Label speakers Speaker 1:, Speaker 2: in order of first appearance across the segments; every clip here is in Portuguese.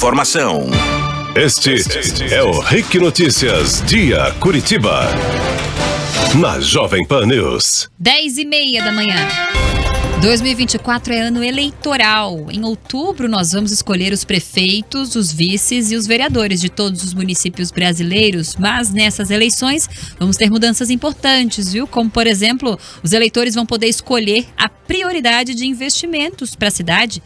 Speaker 1: informação. Este, é o RIC Notícias, dia Curitiba. Na Jovem Pan News. 10 e meia da manhã. 2024 é ano eleitoral. Em outubro, nós vamos escolher os prefeitos, os vices e os vereadores de todos os municípios brasileiros. Mas nessas eleições, vamos ter mudanças importantes, viu? Como, por exemplo, os eleitores vão poder escolher a prioridade de investimentos para a cidade.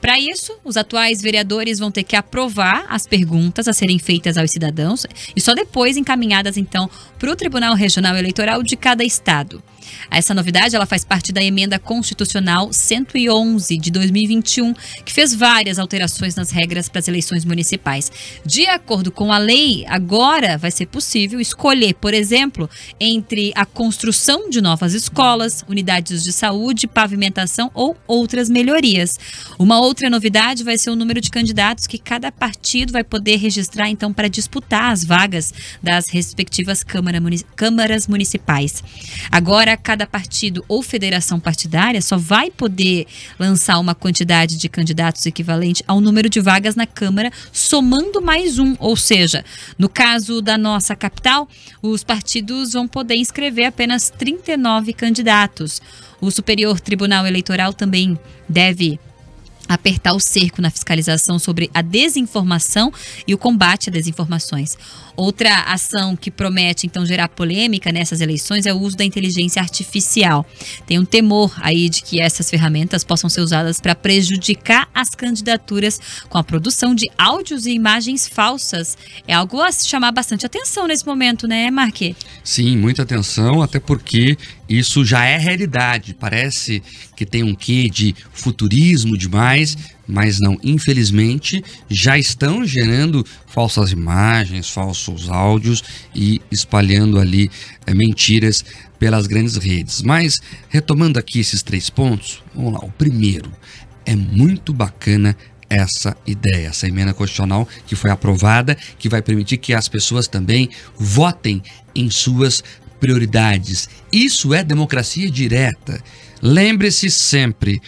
Speaker 1: Para isso, os atuais vereadores vão ter que aprovar as perguntas a serem feitas aos cidadãos e só depois encaminhadas, então, para o Tribunal Regional Eleitoral de cada estado. Essa novidade ela faz parte da emenda constitucional 111 de 2021, que fez várias alterações nas regras para as eleições municipais. De acordo com a lei, agora vai ser possível escolher, por exemplo, entre a construção de novas escolas, unidades de saúde, pavimentação ou outras melhorias. Uma outra novidade vai ser o número de candidatos que cada partido vai poder registrar então para disputar as vagas das respectivas câmara, câmaras municipais. Agora cada partido ou federação partidária só vai poder lançar uma quantidade de candidatos equivalente ao número de vagas na Câmara, somando mais um. Ou seja, no caso da nossa capital, os partidos vão poder inscrever apenas 39 candidatos. O Superior Tribunal Eleitoral também deve apertar o cerco na fiscalização sobre a desinformação e o combate a desinformações. Outra ação que promete então gerar polêmica nessas eleições é o uso da inteligência artificial. Tem um temor aí de que essas ferramentas possam ser usadas para prejudicar as candidaturas com a produção de áudios e imagens falsas. É algo a chamar bastante atenção nesse momento, né, Marque?
Speaker 2: Sim, muita atenção, até porque isso já é realidade. Parece que tem um quê de futurismo demais, mas não, infelizmente, já estão gerando falsas imagens, falsos áudios e espalhando ali é, mentiras pelas grandes redes. Mas retomando aqui esses três pontos, vamos lá. O primeiro é muito bacana essa ideia, essa emenda constitucional que foi aprovada, que vai permitir que as pessoas também votem em suas prioridades. Isso é democracia direta. Lembre-se sempre,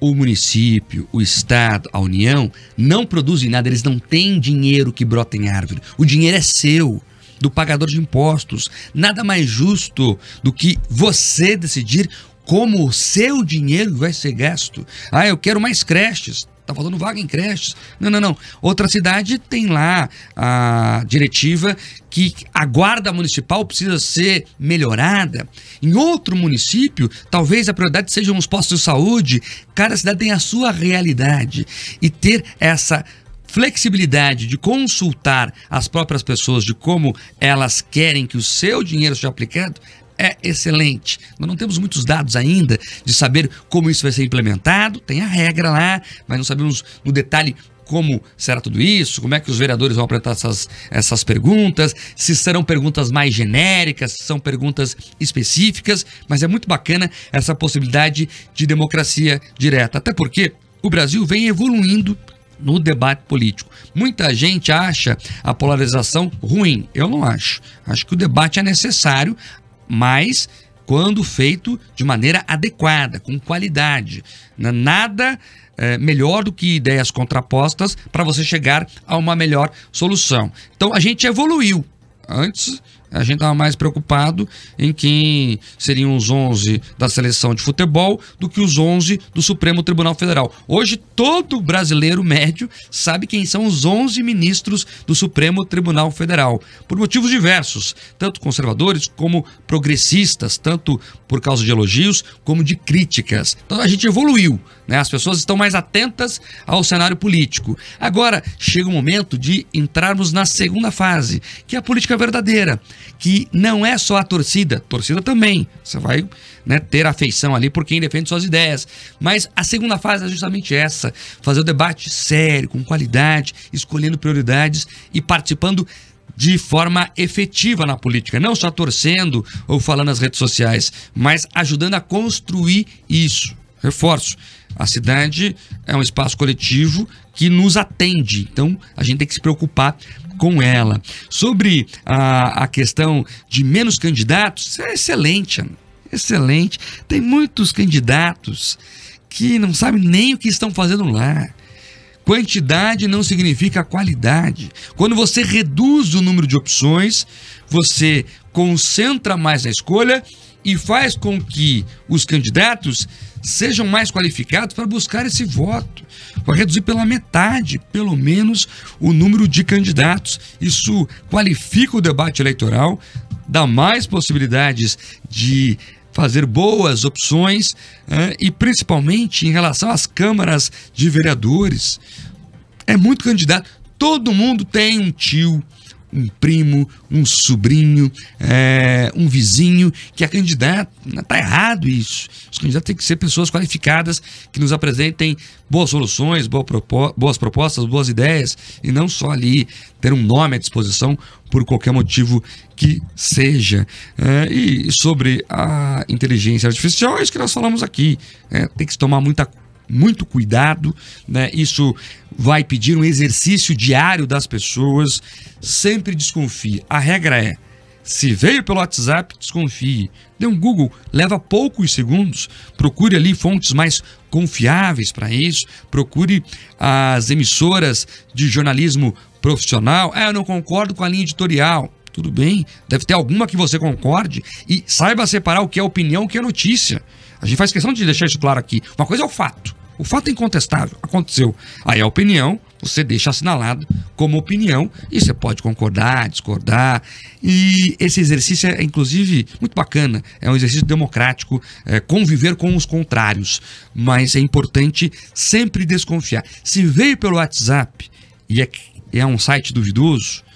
Speaker 2: o município, o estado, a União não produzem nada, eles não têm dinheiro que brota em árvore. O dinheiro é seu, do pagador de impostos. Nada mais justo do que você decidir como o seu dinheiro vai ser gasto. Ah, eu quero mais creches. Tá faltando vaga em creches. Não, não, não. Outra cidade tem lá a diretiva que a guarda municipal precisa ser melhorada. Em outro município, talvez a prioridade sejam os postos de saúde. Cada cidade tem a sua realidade. E ter essa flexibilidade de consultar as próprias pessoas de como elas querem que o seu dinheiro seja aplicado é excelente. Nós não temos muitos dados ainda de saber como isso vai ser implementado, tem a regra lá, mas não sabemos no detalhe como será tudo isso, como é que os vereadores vão apresentar essas, essas perguntas, se serão perguntas mais genéricas, se são perguntas específicas, mas é muito bacana essa possibilidade de democracia direta. Até porque o Brasil vem evoluindo no debate político. Muita gente acha a polarização ruim. Eu não acho. Acho que o debate é necessário, mas quando feito de maneira adequada, com qualidade. Nada é, melhor do que ideias contrapostas para você chegar a uma melhor solução. Então a gente evoluiu. Antes a gente estava mais preocupado em quem seriam os 11 da seleção de futebol do que os 11 do Supremo Tribunal Federal. Hoje, todo brasileiro médio sabe quem são os 11 ministros do Supremo Tribunal Federal, por motivos diversos, tanto conservadores como progressistas, tanto por causa de elogios como de críticas. Então, a gente evoluiu, né? as pessoas estão mais atentas ao cenário político. Agora, chega o momento de entrarmos na segunda fase, que é a política verdadeira que não é só a torcida, torcida também. Você vai né, ter afeição ali por quem defende suas ideias. Mas a segunda fase é justamente essa: fazer o debate sério, com qualidade, escolhendo prioridades e participando de forma efetiva na política, não só torcendo ou falando nas redes sociais, mas ajudando a construir isso reforço. A cidade é um espaço coletivo que nos atende, então a gente tem que se preocupar com ela. Sobre a, a questão de menos candidatos, é excelente, Ana. excelente. Tem muitos candidatos que não sabem nem o que estão fazendo lá. Quantidade não significa qualidade. Quando você reduz o número de opções, você concentra mais a escolha e faz com que os candidatos sejam mais qualificados para buscar esse voto, para reduzir pela metade, pelo menos, o número de candidatos. Isso qualifica o debate eleitoral, dá mais possibilidades de fazer boas opções e principalmente em relação às câmaras de vereadores. É muito candidato. Todo mundo tem um tio, um primo, um sobrinho, é, um vizinho que é candidato. Está errado isso. Os candidatos têm que ser pessoas qualificadas que nos apresentem boas soluções, boas propostas, boas ideias e não só ali ter um nome à disposição por qualquer motivo que seja. É, e sobre a inteligência artificial, é isso que nós falamos aqui. É, tem que se tomar muita muito cuidado, né? Isso vai pedir um exercício diário das pessoas. Sempre desconfie. A regra é: se veio pelo WhatsApp, desconfie. Dê um Google, leva poucos segundos. Procure ali fontes mais confiáveis para isso. Procure as emissoras de jornalismo profissional. Ah, eu não concordo com a linha editorial. Tudo bem, deve ter alguma que você concorde e saiba separar o que é opinião o que é notícia. A gente faz questão de deixar isso claro aqui. Uma coisa é o fato, o fato é incontestável, aconteceu. Aí a opinião, você deixa assinalado como opinião e você pode concordar, discordar. E esse exercício é, inclusive, muito bacana. É um exercício democrático, é conviver com os contrários. Mas é importante sempre desconfiar. Se veio pelo WhatsApp e é, é um site duvidoso,